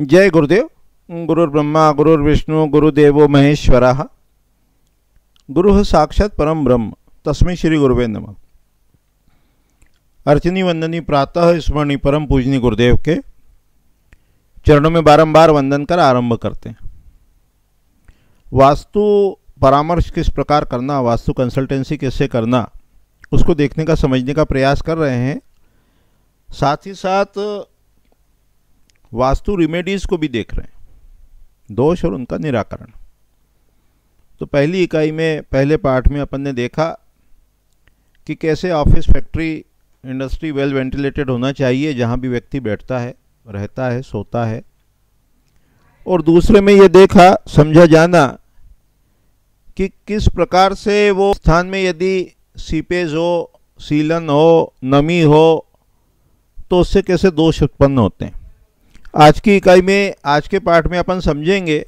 जय गुरुदेव गुरुर्ब्रह्मा गुरुर्विष्णु गुरुदेव महेश्वरा गुरु साक्षात परम ब्रह्म तस्में श्री गुरुवे नम अर्चनी वंदनी प्रातः स्मरणी परम पूजनी गुरुदेव के चरणों में बारंबार वंदन कर आरंभ करते हैं वास्तु परामर्श किस प्रकार करना वास्तु कंसल्टेंसी कैसे करना उसको देखने का समझने का प्रयास कर रहे हैं साथ ही साथ वास्तु रिमेडीज़ को भी देख रहे हैं दोष और उनका निराकरण तो पहली इकाई में पहले पार्ट में अपन ने देखा कि कैसे office factory industry well ventilated होना चाहिए जहाँ भी व्यक्ति बैठता है रहता है सोता है और दूसरे में ये देखा समझा जाना कि किस प्रकार से वो स्थान में यदि सीपेज हो सीलन हो नमी हो तो उससे कैसे दोष उत्पन्न होते हैं आज की इकाई में आज के पाठ में अपन समझेंगे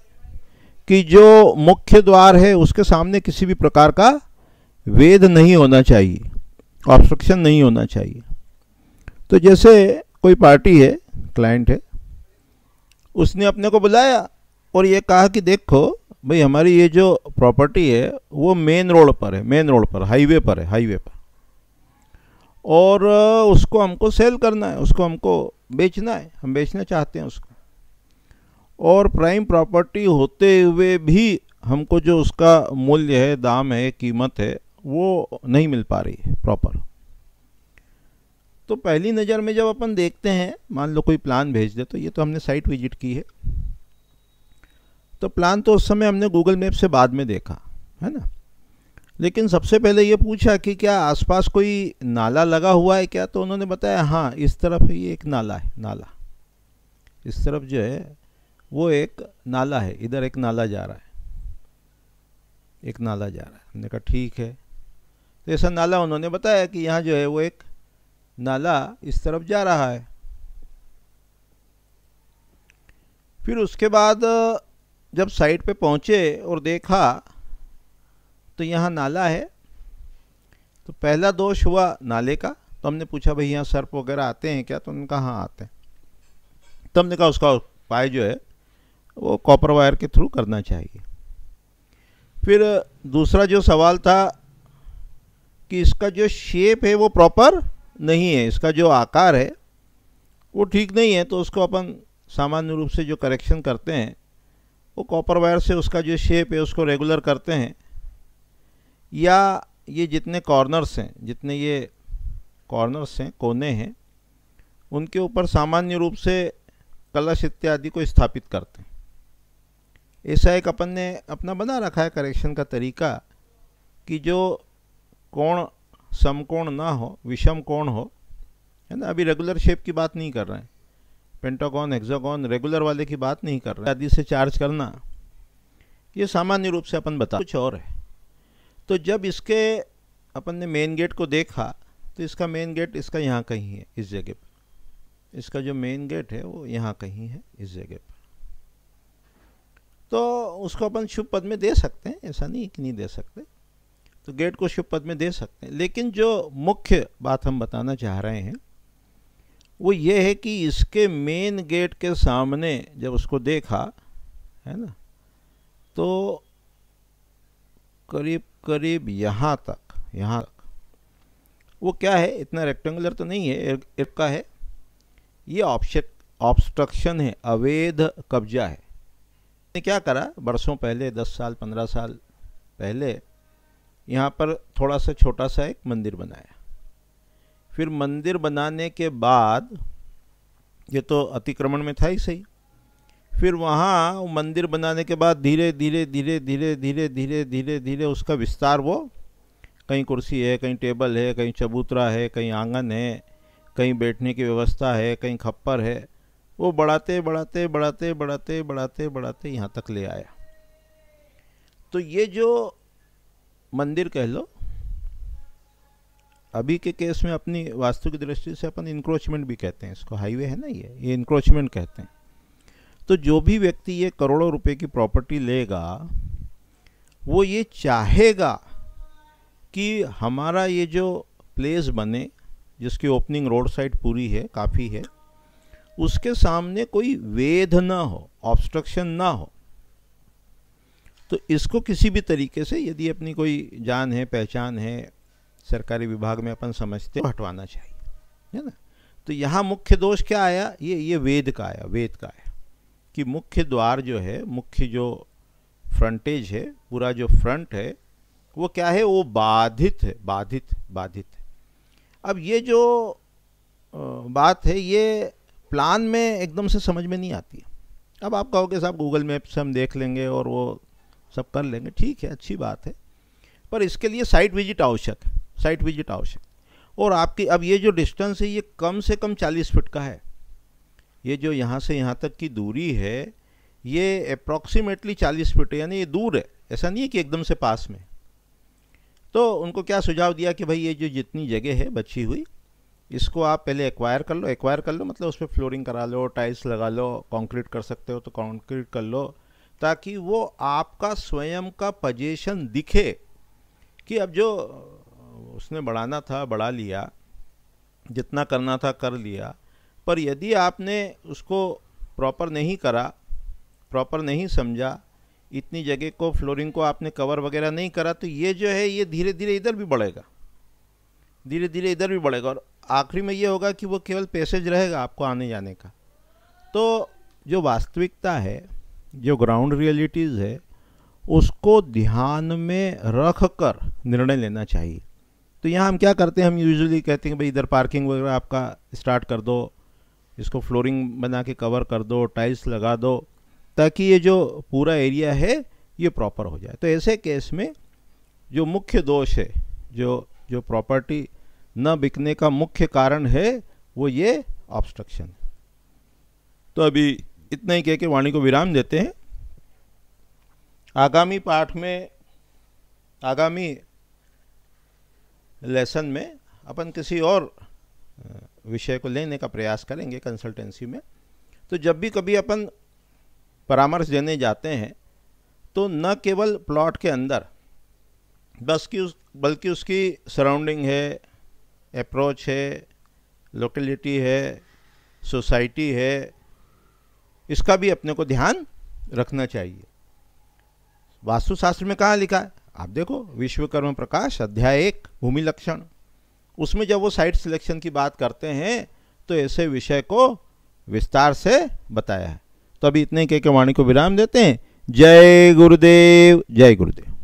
कि जो मुख्य द्वार है उसके सामने किसी भी प्रकार का वेद नहीं होना चाहिए ऑब्स्ट्रक्शन नहीं होना चाहिए तो जैसे कोई पार्टी है क्लाइंट है उसने अपने को बुलाया और ये कहा कि देखो भाई हमारी ये जो प्रॉपर्टी है वो मेन रोड पर है मेन रोड पर हाईवे पर है हाईवे पर और उसको हमको सेल करना है उसको हमको बेचना है हम बेचना चाहते हैं उसको और प्राइम प्रॉपर्टी होते हुए भी हमको जो उसका मूल्य है दाम है कीमत है वो नहीं मिल पा रही है प्रॉपर तो पहली नज़र में जब अपन देखते हैं मान लो कोई प्लान भेज दे तो ये तो हमने साइट विजिट की है तो प्लान तो उस समय हमने गूगल मैप से बाद में देखा है ना लेकिन सबसे पहले ये पूछा कि क्या आसपास कोई नाला लगा हुआ है क्या तो उन्होंने बताया हाँ इस तरफ ये एक नाला है नाला इस तरफ जो है वो एक नाला है इधर एक नाला जा रहा है एक नाला जा रहा है हमने कहा ठीक है तो ऐसा नाला उन्होंने बताया कि यहाँ जो है वो एक नाला इस तरफ जा रहा है फिर उसके बाद जब साइट पे पहुँचे और देखा तो यहाँ नाला है तो पहला दोष हुआ नाले का तो हमने पूछा भाई यहाँ सर्प वगैरह आते हैं क्या तो उन्होंने कहा हाँ आते हैं तो हमने कहा उसका उपाय जो है वो कॉपर वायर के थ्रू करना चाहिए फिर दूसरा जो सवाल था कि इसका जो शेप है वो प्रॉपर नहीं है इसका जो आकार है वो ठीक नहीं है तो उसको अपन सामान्य रूप से जो करेक्शन करते हैं वो कॉपर वायर से उसका जो शेप है उसको रेगुलर करते हैं या ये जितने कॉर्नर्स हैं जितने ये कॉर्नर्स हैं कोने हैं उनके ऊपर सामान्य रूप से कलश इत्यादि को स्थापित करते हैं ऐसा एक अपन ने अपना बना रखा है करेक्शन का तरीका कि जो कोण समकोण ना हो विषम कोण हो है ना अभी रेगुलर शेप की बात नहीं कर रहे हैं पेंटागॉन हेक्सागॉन रेगुलर वाले की बात नहीं कर रहे आदि से चार्ज करना ये सामान्य रूप से अपन बता कुछ और है तो जब इसके अपन ने मेन गेट को देखा तो इसका मेन गेट इसका यहाँ कहीं है इस जगह पर इसका जो मेन गेट है वो यहाँ कहीं है इस जगह पर तो उसको अपन शुभ पद में दे सकते हैं ऐसा नहीं कि नहीं दे सकते तो गेट को शुभ पद में दे सकते हैं लेकिन जो मुख्य बात हम बताना चाह रहे हैं वो ये है कि इसके मेन गेट के सामने जब उसको देखा है ना तो करीब करीब यहाँ तक यहाँ तक वो क्या है इतना रेक्टेंगुलर तो नहीं है एक का है ये ऑप्शन ऑब्स्ट्रक्शन है अवैध कब्जा है ने क्या करा बरसों पहले दस साल पंद्रह साल पहले यहाँ पर थोड़ा सा छोटा सा एक मंदिर बनाया फिर मंदिर बनाने के बाद ये तो अतिक्रमण में था ही सही फिर वहाँ मंदिर बनाने के बाद धीरे धीरे धीरे धीरे धीरे धीरे धीरे धीरे उसका विस्तार वो कहीं कुर्सी है कहीं टेबल है कहीं चबूतरा है कहीं आंगन है कहीं बैठने की व्यवस्था है कहीं खप्पर है वो बढ़ाते बढ़ाते बढ़ाते बढ़ाते बढ़ाते बढ़ाते यहाँ तक ले आया तो ये जो मंदिर कह लो अभी के केस में अपनी वास्तु की दृष्टि से अपन इंक्रोचमेंट भी कहते हैं इसको हाईवे है ना ये ये इंक्रोचमेंट कहते हैं तो जो भी व्यक्ति ये करोड़ों रुपए की प्रॉपर्टी लेगा वो ये चाहेगा कि हमारा ये जो प्लेस बने जिसकी ओपनिंग रोड साइड पूरी है काफ़ी है उसके सामने कोई वेध ना हो ऑब्स्ट्रक्शन ना हो तो इसको किसी भी तरीके से यदि अपनी कोई जान है पहचान है सरकारी विभाग में अपन समझते हटवाना चाहिए है ना तो यहाँ मुख्य दोष क्या आया ये ये वेद का आया वेद का आया कि मुख्य द्वार जो है मुख्य जो फ्रंटेज है पूरा जो फ्रंट है वो क्या है वो बाधित है बाधित बाधित है अब ये जो बात है ये प्लान में एकदम से समझ में नहीं आती अब आप कहोगे साहब गूगल मैप से हम देख लेंगे और वो सब कर लेंगे ठीक है अच्छी बात है पर इसके लिए साइट विजिट आवश्यक है साइट विजिट आवश्यक और आपकी अब ये जो डिस्टेंस है ये कम से कम चालीस फीट का है ये जो यहाँ से यहाँ तक की दूरी है ये अप्रॉक्सीमेटली चालीस फिट यानी ये दूर है ऐसा नहीं है कि एकदम से पास में तो उनको क्या सुझाव दिया कि भाई ये जो जितनी जगह है बची हुई इसको आप पहले एक्वायर कर लो एक्वायर कर लो मतलब उस पर फ्लोरिंग करा लो टाइल्स लगा लो कंक्रीट कर सकते हो तो कंक्रीट कर लो ताकि वो आपका स्वयं का पजेशन दिखे कि अब जो उसने बढ़ाना था बढ़ा लिया जितना करना था कर लिया पर यदि आपने उसको प्रॉपर नहीं करा प्रॉपर नहीं समझा इतनी जगह को फ्लोरिंग को आपने कवर वगैरह नहीं करा तो ये जो है ये धीरे धीरे इधर भी बढ़ेगा धीरे धीरे इधर भी बढ़ेगा और आखिरी में ये होगा कि वो केवल पैसेज रहेगा आपको आने जाने का तो जो वास्तविकता है जो ग्राउंड रियलिटीज़ है उसको ध्यान में रख कर निर्णय लेना चाहिए तो यहाँ हम क्या करते हैं हम यूजुअली कहते हैं भाई इधर पार्किंग वगैरह आपका स्टार्ट कर दो इसको फ्लोरिंग बना के कवर कर दो टाइल्स लगा दो ताकि ये जो पूरा एरिया है ये प्रॉपर हो जाए तो ऐसे केस में जो मुख्य दोष है जो जो प्रॉपर्टी न बिकने का मुख्य कारण है वो ये ऑब्स्ट्रक्शन तो अभी इतना ही कह के वाणी को विराम देते हैं आगामी पाठ में आगामी लेसन में अपन किसी और विषय को लेने का प्रयास करेंगे कंसल्टेंसी में तो जब भी कभी अपन परामर्श देने जाते हैं तो न केवल प्लॉट के अंदर बस की उस बल्कि उसकी सराउंडिंग है अप्रोच है लोकेलिटी है सोसाइटी है इसका भी अपने को ध्यान रखना चाहिए वास्तुशास्त्र में कहाँ लिखा है आप देखो विश्वकर्म प्रकाश अध्याय एक भूमि लक्षण उसमें जब वो साइट सिलेक्शन की बात करते हैं तो ऐसे विषय को विस्तार से बताया है तो अभी इतने के वाणी को विराम देते हैं जय गुरुदेव जय गुरुदेव